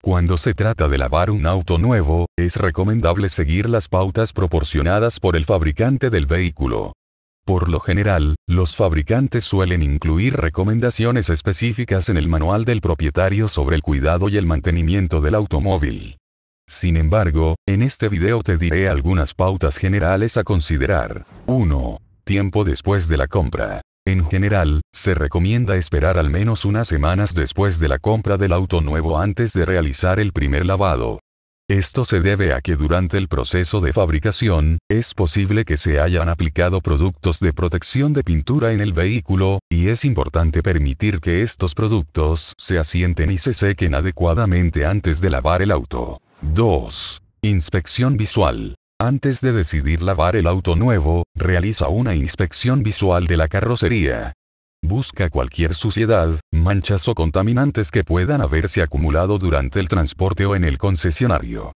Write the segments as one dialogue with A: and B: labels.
A: Cuando se trata de lavar un auto nuevo, es recomendable seguir las pautas proporcionadas por el fabricante del vehículo. Por lo general, los fabricantes suelen incluir recomendaciones específicas en el manual del propietario sobre el cuidado y el mantenimiento del automóvil. Sin embargo, en este video te diré algunas pautas generales a considerar. 1. Tiempo después de la compra. En general, se recomienda esperar al menos unas semanas después de la compra del auto nuevo antes de realizar el primer lavado. Esto se debe a que durante el proceso de fabricación, es posible que se hayan aplicado productos de protección de pintura en el vehículo, y es importante permitir que estos productos se asienten y se sequen adecuadamente antes de lavar el auto. 2. Inspección visual. Antes de decidir lavar el auto nuevo, realiza una inspección visual de la carrocería. Busca cualquier suciedad, manchas o contaminantes que puedan haberse acumulado durante el transporte o en el concesionario.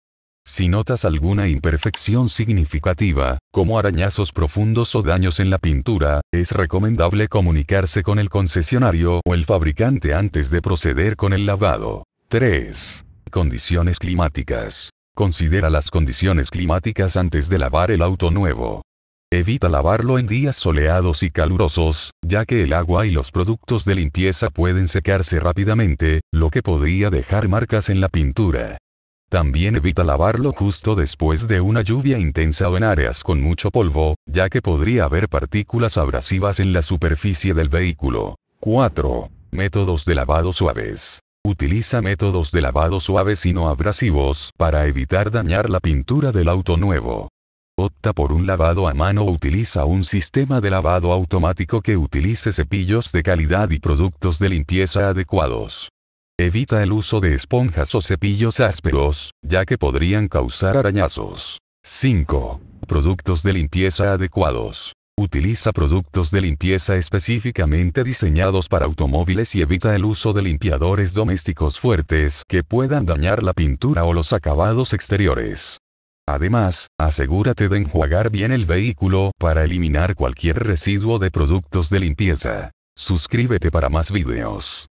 A: Si notas alguna imperfección significativa, como arañazos profundos o daños en la pintura, es recomendable comunicarse con el concesionario o el fabricante antes de proceder con el lavado. 3. Condiciones climáticas. Considera las condiciones climáticas antes de lavar el auto nuevo. Evita lavarlo en días soleados y calurosos, ya que el agua y los productos de limpieza pueden secarse rápidamente, lo que podría dejar marcas en la pintura. También evita lavarlo justo después de una lluvia intensa o en áreas con mucho polvo, ya que podría haber partículas abrasivas en la superficie del vehículo. 4. Métodos de lavado suaves. Utiliza métodos de lavado suaves y no abrasivos para evitar dañar la pintura del auto nuevo. Opta por un lavado a mano o utiliza un sistema de lavado automático que utilice cepillos de calidad y productos de limpieza adecuados. Evita el uso de esponjas o cepillos ásperos, ya que podrían causar arañazos. 5. Productos de limpieza adecuados. Utiliza productos de limpieza específicamente diseñados para automóviles y evita el uso de limpiadores domésticos fuertes que puedan dañar la pintura o los acabados exteriores. Además, asegúrate de enjuagar bien el vehículo para eliminar cualquier residuo de productos de limpieza. Suscríbete para más videos.